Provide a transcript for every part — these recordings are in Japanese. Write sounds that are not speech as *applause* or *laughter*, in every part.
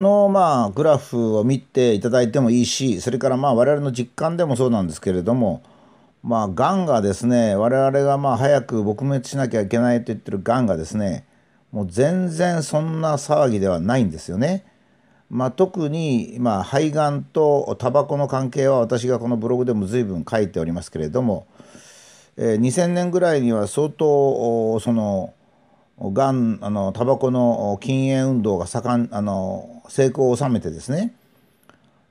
の、まあ、グラフを見ていただいてもいいし、それからまあ我々の実感でもそうなんですけれども、まあ、がんがですね、我々がまあ早く撲滅しなきゃいけないと言ってるがんがですね、もう全然そんな騒ぎではないんですよね。まあ、特に、まあ、肺がんとタバコの関係は私がこのブログでも随分書いておりますけれども、えー、2000年ぐらいには相当そのがんあのタバコの禁煙運動が盛んあの成功を収めてですね、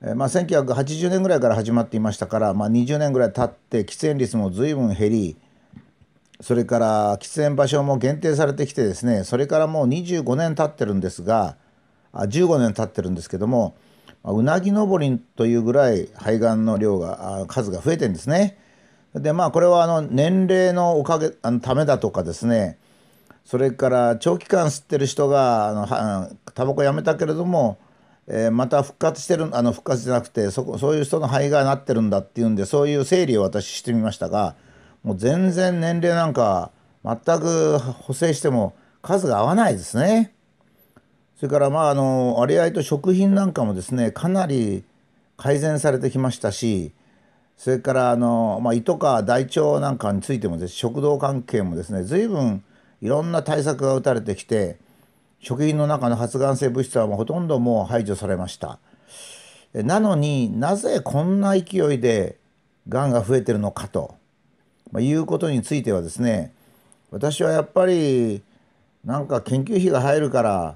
えー、まあ、1980年ぐらいから始まっていましたから、まあ、20年ぐらい経って喫煙率も随分減りそれから喫煙場所も限定されてきてですねそれからもう25年経ってるんですがあ15年経ってるんですけどもうなぎ登りというぐらい肺がんの量が数が増えてんですね。でまあこれはあの年齢のおかげあのためだとかですねそれから長期間吸ってる人があのタバコやめたけれども、えー、また復活してるあの復活じゃなくてそそういう人の肺がなってるんだっていうんでそういう整理を私してみましたがもう全然年齢なんか全く補正しても数が合わないですね。それからまああの割合と食品なんかもですねかなり改善されてきましたしそれからあの、まあ、胃とか大腸なんかについてもです、食道関係もですね随分いろんな対策が打たれてきて食品の中の発がん性物質はもうほとんどもう排除されましたなのになぜこんな勢いでがんが増えてるのかと、まあ、いうことについてはですね私はやっぱりなんか研究費が入るから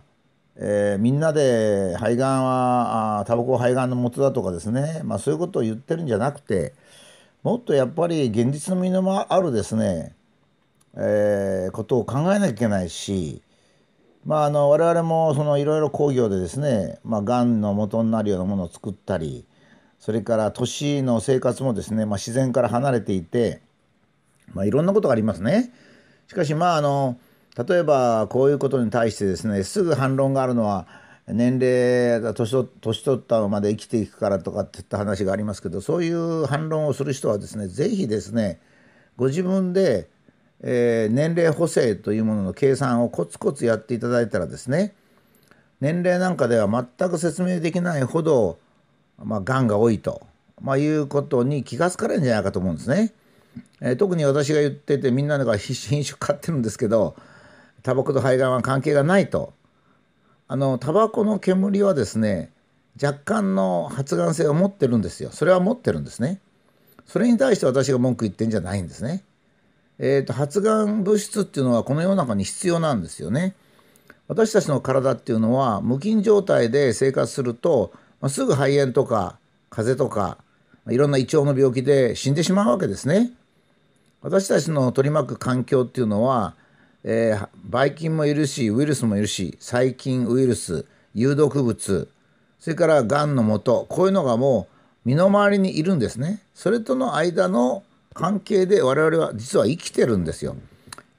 えー、みんなで肺がんはタバコ肺がんのもとだとかですね、まあ、そういうことを言ってるんじゃなくてもっとやっぱり現実の身のあるですねえー、ことを考えなきゃいけないし、まあ、あの我々もそのいろいろ工業でですねがん、まあ、癌の元になるようなものを作ったりそれから都市の生活もですね、まあ、自然から離れていて、まあ、いろんなことがありますね。しかしまああの例えばこういうことに対してですねすぐ反論があるのは年齢年年取ったまで生きていくからとかっていった話がありますけどそういう反論をする人はですね是非ですねご自分でえー、年齢補正というものの計算をコツコツやっていただいたらですね年齢なんかでは全く説明できないほどまあ、がんが多いと、まあ、いうことに気が付かれるんじゃないかと思うんですね。えー、特に私が言っててみんなが品種買ってるんですけどタバコと肺がんは関係がないと。あのタバコの煙はですね若干の発がん性を持ってるんですよそれは持ってるんですねそれに対して私が文句言ってんじゃないんですねえーと、発がん物質っていうのはこの世の中に必要なんですよね。私たちの体っていうのは無菌状態で生活すると、まあ、すぐ肺炎とか風邪とかいろんな胃腸の病気で死んでしまうわけですね。私たちの取り巻く環境っていうのは、えー、ばい菌もいるしウイルスもいるし細菌ウイルス有毒物それからがんのもとこういうのがもう身の回りにいるんですね。それとの間の関係で我々は実は生きてるんですよ。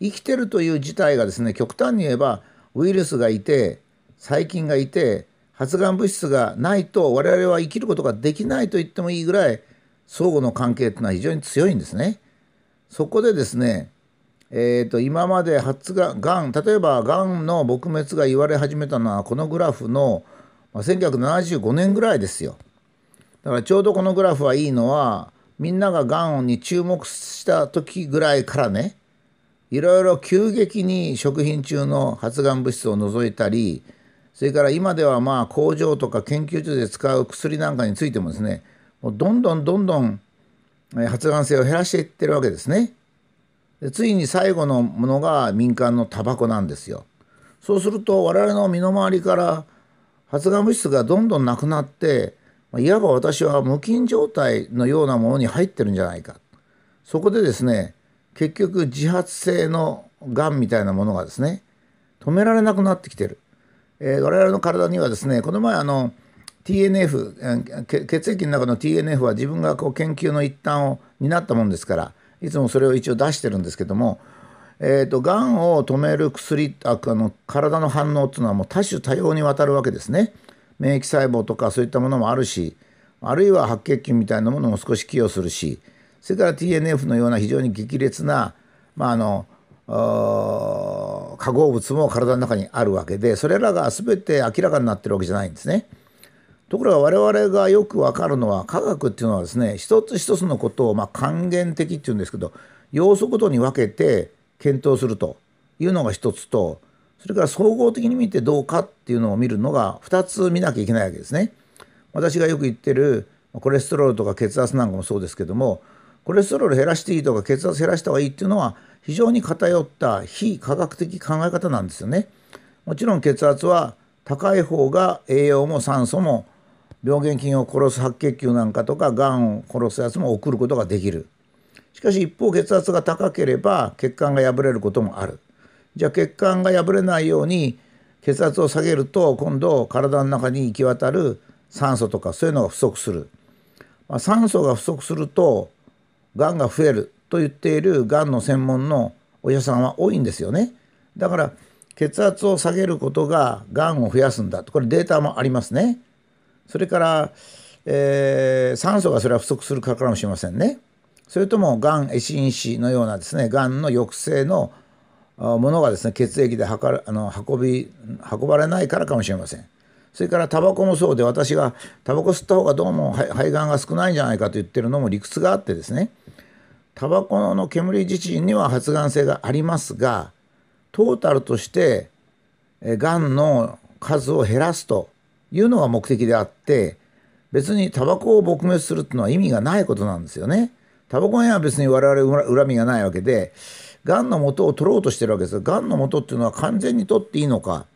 生きてるという事態がですね極端に言えばウイルスがいて細菌がいて発がん物質がないと我々は生きることができないと言ってもいいぐらい相互の関係というのは非常に強いんですね。そこでですね、えー、と今まで発ががん例えばがんの撲滅が言われ始めたのはこのグラフの1975年ぐらいですよ。だからちょうどこのグラフはいいのはみんなががんに注目した時ぐらいからねいろいろ急激に食品中の発がん物質を除いたりそれから今ではまあ工場とか研究所で使う薬なんかについてもですねもうどんどんどんどん発がん性を減らしていってるわけですね。でついに最後のものが民間のタバコなんですよ。そうすると我々の身の回りから発がん物質がどんどんなくなってまあ、いわば私は無菌状態のようなものに入ってるんじゃないかそこでですね結局自発性のがんみたいなものがですね止められなくなってきてる、えー、我々の体にはですねこの前あの TNF 血液の中の TNF は自分がこう研究の一端を担ったもんですからいつもそれを一応出してるんですけどもえーと、がんを止める薬あの体の反応っていうのはもう多種多様にわたるわけですね。免疫細胞とかそういったものもあるしあるいは白血球みたいなものも少し寄与するしそれから TNF のような非常に激烈な、まあ、あの化合物も体の中にあるわけでそれらが全て明らかになってるわけじゃないんですね。ところが我々がよくわかるのは科学っていうのはですね一つ一つのことをまあ還元的っていうんですけど要素ごとに分けて検討するというのが一つとそれから総合的に見てどうかっていうのを見るのが2つ見なきゃいけないわけですね。私がよく言ってるコレステロールとか血圧なんかもそうですけどもコレステロール減らしていいとか血圧減らした方がいいっていうのは非常に偏った非科学的考え方なんですよね。もちろん血圧は高い方が栄養も酸素も病原菌を殺す白血球なんかとかがんを殺すやつも送ることができるしかし一方血圧が高ければ血管が破れることもあるじゃあ血管が破れないように血圧を下げると今度体の中に行き渡る酸素とかそういうのが不足する、まあ、酸素が不足するとがんが増えると言っているがんの専門のお医者さんは多いんですよねだから血圧を下げることががんを増やすんだこれデータもありますねそれから、えー、酸素がそれは不足するかもしれませんねそれともがん壊死因子のようなですねがんの抑制のものがですね血液であの運び運ばれないからかもしれません。それからタバコもそうで私がタバコ吸った方がどうも肺がんが少ないんじゃないかと言ってるのも理屈があってですねタバコの煙自身には発がん性がありますがトータルとしてがんの数を減らすというのが目的であって別にタバコを撲滅するっていうのは意味がないことなんですよね。タバコには別に我々恨みがないわけでがんの元を取ろうとしてるわけですがんの元っていうのは完全に取っていいのか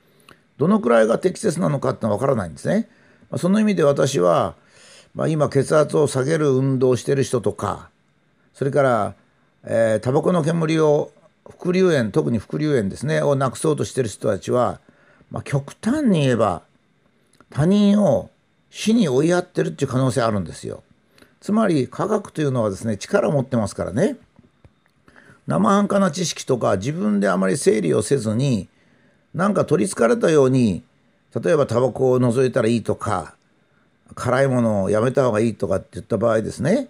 どのくらいが適切なのかってのは分からないんですね。まあ、その意味で私は、まあ、今血圧を下げる運動をしてる人とかそれからえー、タバコの煙を副流煙特に副流煙ですねをなくそうとしてる人たちは、まあ、極端に言えば他人を死に追いやってるっていう可能性あるんですよ。つまり科学というのはですね力を持ってますからね。生半可な知識とか自分であまり整理をせずに何か取りつかれたように例えばタバコを除いたらいいとか辛いものをやめた方がいいとかって言った場合ですね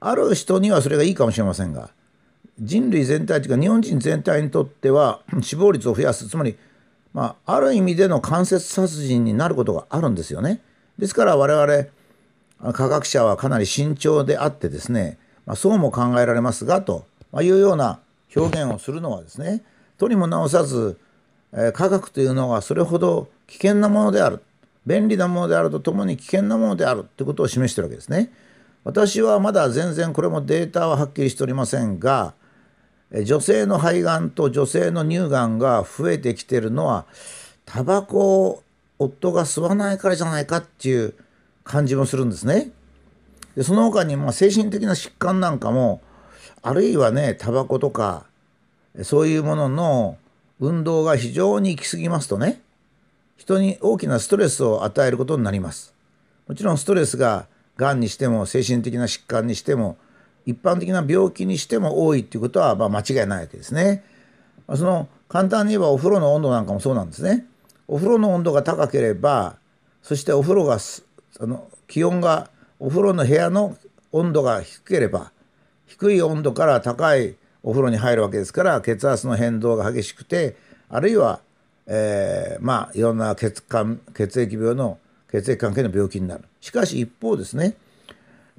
ある人にはそれがいいかもしれませんが人類全体というか日本人全体にとっては *clears throat* 死亡率を増やすつまり、まあ、ある意味での間接殺人になることがあるんですよね。ですから我々科学者はかなり慎重であってですね、まあ、そうも考えられますがとまあ、いうような表現をするのはですねとにもなおさず、えー、科学というのがそれほど危険なものである便利なものであるとともに危険なものであるということを示してるわけですね。私はまだ全然これもデータははっきりしておりませんが女性の肺がんと女性の乳がんが増えてきてるのはタバコを夫が吸わないからじゃないかっていう感じもするんですね。でその他にま精神的な疾患なんかもあるいはねタバコとかそういうものの運動が非常に行き過ぎますとね人に大きなストレスを与えることになります。もちろんストレスががんにしても精神的な疾患にしても一般的な病気にしても多いっていうことはま間違いないわけですね。その簡単に言えばお風呂の温度なんかもそうなんですね。お風呂の温度が高ければそしてお風呂があの気温がお風呂の部屋の温度が低ければ低い温度から高いお風呂に入るわけですから血圧の変動が激しくてあるいは、えー、まあいろんな血管血液病の血液関係の病気になるしかし一方ですね、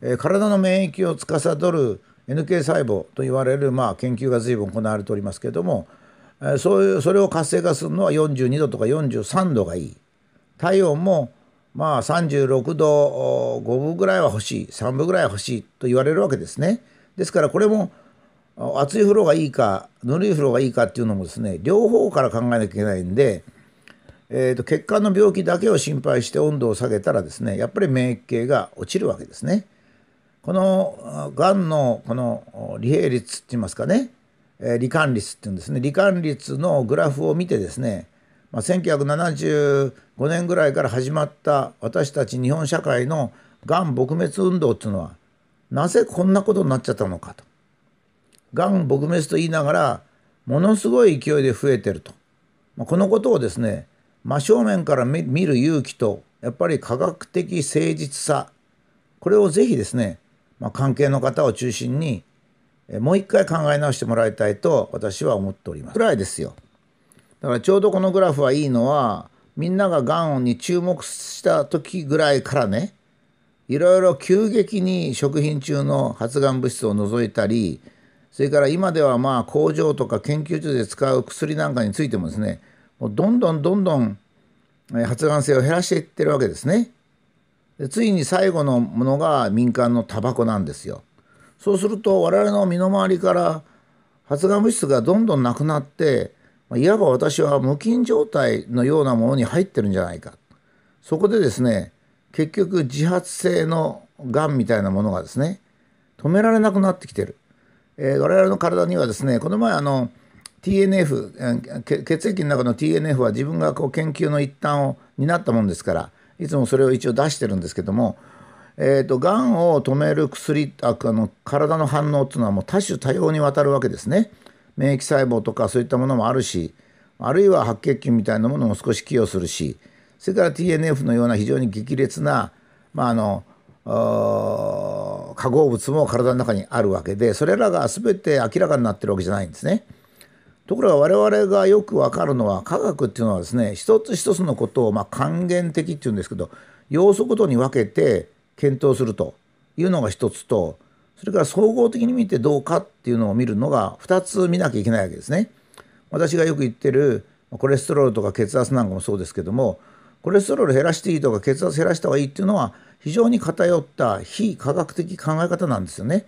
えー、体の免疫を司る NK 細胞と言われる、まあ、研究が随分行われておりますけれども、えー、そういうそれを活性化するのは42度とか43度がいい体温もまあ36度5分ぐらいは欲しい3分ぐらいは欲しいと言われるわけですね。ですからこれも熱い風呂がいいかぬるい風呂がいいかっていうのもですね両方から考えなきゃいけないんで、えーと、血管の病気だけを心配して温度を下げたらですねやっぱり免疫系が落ちるわけですね。このがんのこの離閉率って言いますかね、え罹患率っていうんですね罹患率のグラフを見てですね、まあ、1975年ぐらいから始まった私たち日本社会のがん撲滅運動っていうのはなぜこんなことになっちゃったのかと。がん撲滅と言いながらものすごい勢いで増えてると。まあ、このことをですね真正面から見る勇気とやっぱり科学的誠実さこれをぜひですね、まあ、関係の方を中心にもう一回考え直してもらいたいと私は思っております。ぐらいですよ。だからちょうどこのグラフはいいのはみんなががんに注目した時ぐらいからねいろいろ急激に食品中の発がん物質を除いたりそれから今ではまあ工場とか研究所で使う薬なんかについてもですねもうどんどんどんどん発がん性を減らしていってるわけですね。でついに最後のものが民間のタバコなんですよ。そうすると我々の身の回りから発がん物質がどんどんなくなっていわば私は無菌状態のようなものに入ってるんじゃないかそこでですね結局自発性のがんみたいなものがですね止められなくなってきてる、えー、我々の体にはですねこの前あの TNF 血液の中の TNF は自分がこう研究の一端を担ったもんですからいつもそれを一応出してるんですけどもえーと、がんを止める薬あの体の反応っていうのはもう多種多様にわたるわけですね免疫細胞とかそういったものもあるしあるいは白血球みたいなものも少し寄与するしそれから TNF のような非常に激烈な、まあ、あの化合物も体の中にあるわけでそれらが全て明らかになってるわけじゃないんですね。ところが我々がよくわかるのは科学っていうのはですね一つ一つのことをまあ還元的っていうんですけど要素ごとに分けて検討するというのが一つとそれから総合的に見てどうかっていうのを見るのが2つ見なきゃいけないわけですね。私がよく言ってるコレステロールとか血圧なんかもそうですけどもコレステロール減らしていいとか血圧減らした方がいいっていうのは非常に偏った非科学的考え方なんですよね。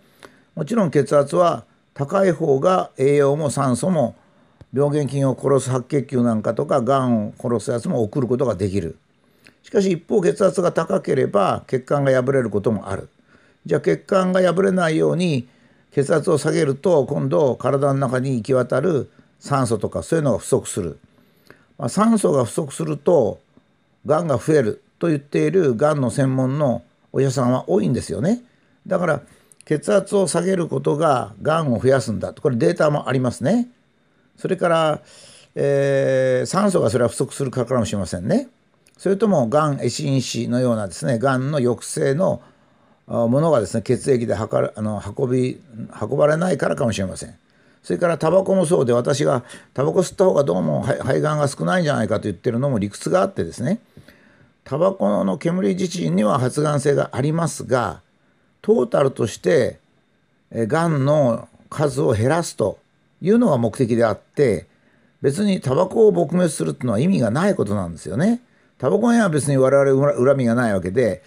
もちろん血圧は高い方が栄養も酸素も病原菌を殺す白血球なんかとかがんを殺すやつも送ることができる。しかし一方血圧が高ければ血管が破れることもある。じゃあ血管が破れないように血圧を下げると今度体の中に行き渡る酸素とかそういうのが不足する。まあ、酸素が不足すると癌が増えると言っているがんの専門のお医者さんは多いんですよね。だから血圧を下げることが癌を増やすんだとこれデータもありますね。それから、えー、酸素がそれは不足するからかもしれませんね。それともがん壊死因子のようなですねがんの抑制のものがですね血液で測るあの運び運ばれないからかもしれません。それからタバコもそうで私がタバコ吸った方がどうも肺がんが少ないんじゃないかと言ってるのも理屈があってですねタバコの煙自身には発がん性がありますがトータルとしてがんの数を減らすというのが目的であって別にタバコを撲滅するっていうのは意味がないことなんですよね。タバコには別に我々恨みがないわけで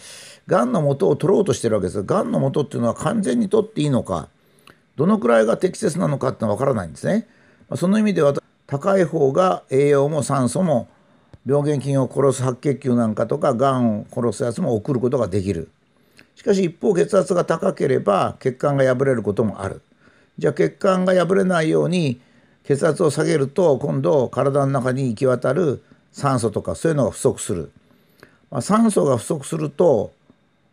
がんの元を取ろうとしてるわけですがんの元っていうのは完全に取っていいのかどのくらいが適切なのかってのは分からないんですね。その意味では高い方が栄養も酸素も病原菌を殺す白血球なんかとかがんを殺すやつも送ることができる。しかし一方血圧が高ければ血管が破れることもある。じゃあ血管が破れないように血圧を下げると今度体の中に行き渡る酸素とかそういうのが不足する。まあ、酸素が不足すると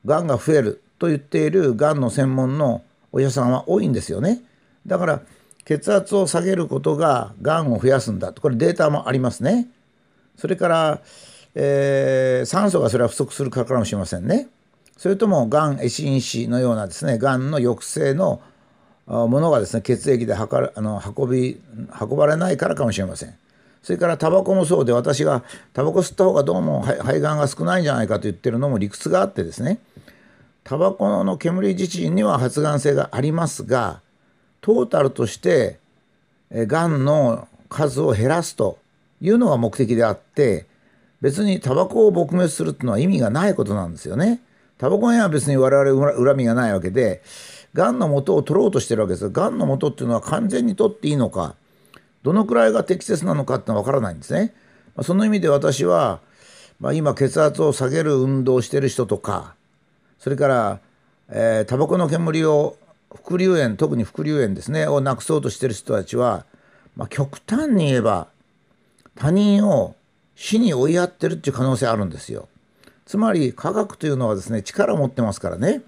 がんが増えると言っているがんの専門のお医者さんは多いんですよね。だから血圧を下げることが癌を増やすんだとこれデータもありますね。それから、えー、酸素がそれは不足するからかもしれませんね。それともがんエシン子のようなですねがんの抑制のものがですね血液で運るあの運び運ばれないからかもしれません。それからタバコもそうで私がタバコ吸った方がどうも肺がんが少ないんじゃないかと言ってるのも理屈があってですねタバコの煙自身には発がん性がありますがトータルとしてがんの数を減らすというのが目的であって別にタバコを撲滅するっていうのは意味がないことなんですよね。タバコには別に我々恨みがないわけでがんの元を取ろうとしてるわけですががんの元っていうのは完全に取っていいのかどのくらいが適切なのかってのは分からないんですね。その意味で私は、まあ、今血圧を下げる運動をしてる人とかそれから、えー、タバコの煙を副流煙特に副流煙ですねをなくそうとしてる人たちは、まあ、極端に言えば他人を死に追いやってるっていう可能性あるんですよ。つまり科学というのはですね力を持ってますからね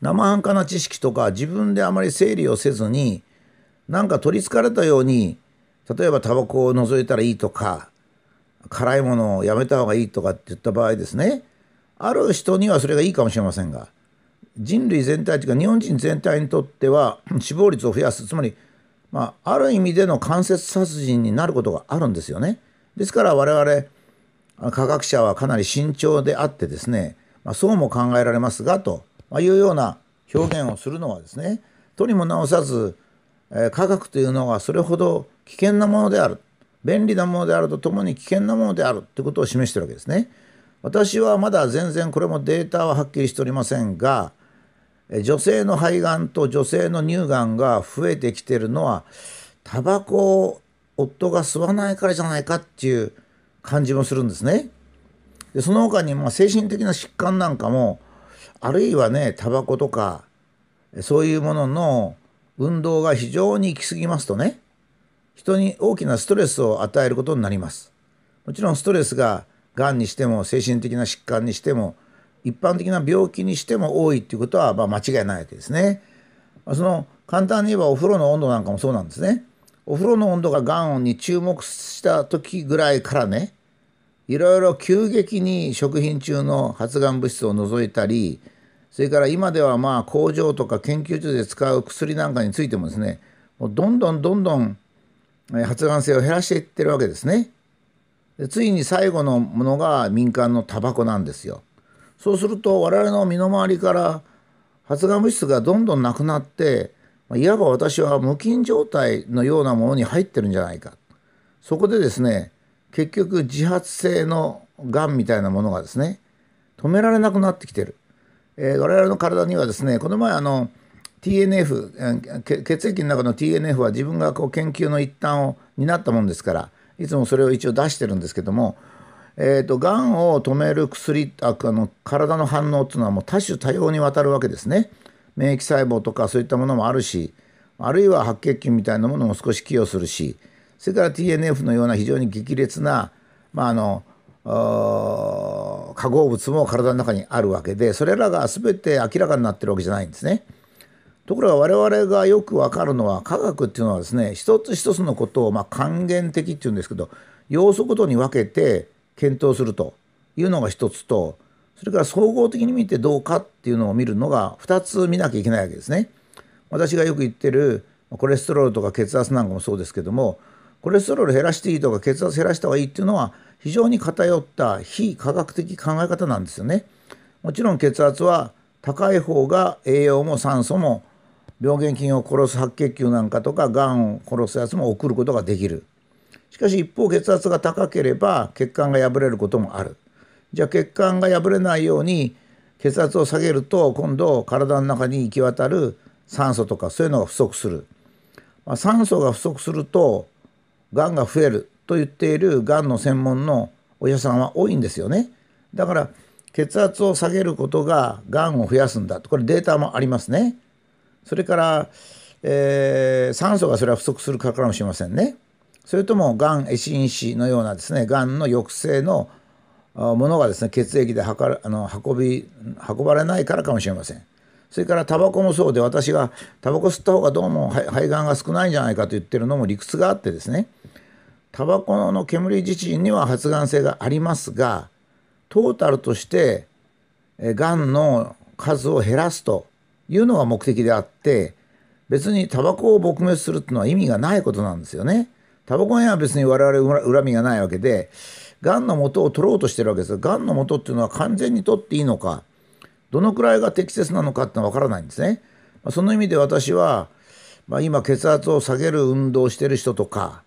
生半可な知識とか自分であまり整理をせずになんか取りつかれたように例えばタバコを除いたらいいとか辛いものをやめた方がいいとかって言った場合ですねある人にはそれがいいかもしれませんが人類全体というか日本人全体にとっては *clears throat* 死亡率を増やすつまり、まあ、ある意味での間接殺人になることがあるんですよね。ですから我々科学者はかなり慎重であってですね、まあ、そうも考えられますがというような表現をするのはですねとにもなおさず、えー、科学というのがそれほど危険なものである便利なものであるとともに危険なものであるということを示してるわけですね。私はまだ全然これもデータははっきりしておりませんが女性の肺がんと女性の乳がんが増えてきてるのはタバコを夫が吸わないからじゃないかっていう感じもするんですね。でその他にま精神的な疾患なんかもあるいはねタバコとかそういうものの運動が非常に行き過ぎますとね人に大きなストレスを与えることになります。もちろんストレスががんにしても精神的な疾患にしても一般的な病気にしても多いっていうことはま間違いないわけですね。その簡単に言えばお風呂の温度なんかもそうなんですね。お風呂の温度ががんに注目した時ぐらいからねいろいろ急激に食品中の発がん物質を除いたりそれから今ではまあ工場とか研究所で使う薬なんかについてもですねどんどんどんどん発がん性を減らしていってるわけですね。でついに最後のものが民間のタバコなんですよ。そうすると我々の身の回りから発がん物質がどんどんなくなっていわば私は無菌状態のようなものに入ってるんじゃないかそこでですね結局自発性のがんみたいなものがですね止められなくなってきてる、えー、我々の体にはですねこの前あの TNF 血液の中の TNF は自分がこう研究の一端を担ったもんですからいつもそれを一応出してるんですけども、えーと、がんを止める薬あの体の反応っていうのはもう多種多様にわたるわけですね免疫細胞とかそういったものもあるしあるいは白血球みたいなものも少し寄与するしそれから TNF のような非常に激烈な、まあ、あの化合物も体の中にあるわけでそれらが全て明らかになってるわけじゃないんですね。ところが我々がよくわかるのは科学っていうのはですね一つ一つのことをま還元的っていうんですけど要素ごとに分けて検討するというのが一つとそれから総合的に見てどうかっていうのを見るのが2つ見なきゃいけないわけですね。私がよく言ってるコレステロールとか血圧なんかもそうですけどもコレステロール減らしていいとか血圧減らした方がいいっていうのは非常に偏った非科学的考え方なんですよね。もちろん血圧は高い方が栄養も酸素も病原菌を殺す白血球なんかとかがんを殺すやつも送ることができるしかし一方血圧が高ければ血管が破れることもあるじゃあ血管が破れないように血圧を下げると今度体の中に行き渡る酸素とかそういうのが不足する、まあ、酸素が不足するとがんが増えると言っているがんの専門のお医者さんは多いんですよねだから血圧を下げることががんを増やすんだとこれデータもありますねそれから、えー、酸素がそれは不足するからかもしれませんね。それともがん壊死因子のようなですねがんの抑制のものがですね血液ではかあの運び運ばれないからかもしれません。それからタバコもそうで私がタバコ吸った方がどうも肺がんが少ないんじゃないかと言ってるのも理屈があってですねタバコの煙自身には発がん性がありますがトータルとしてがんの数を減らすというのが目的であって別にタバコを撲滅するっていうのは意味がないことなんですよね。タバコには別に我々恨みがないわけでがんの元を取ろうとしてるわけですがんの元っていうのは完全に取っていいのかどのくらいが適切なのかってのは分からないんですね。その意味で私は、まあ、今血圧を下げる運動をしてる人とか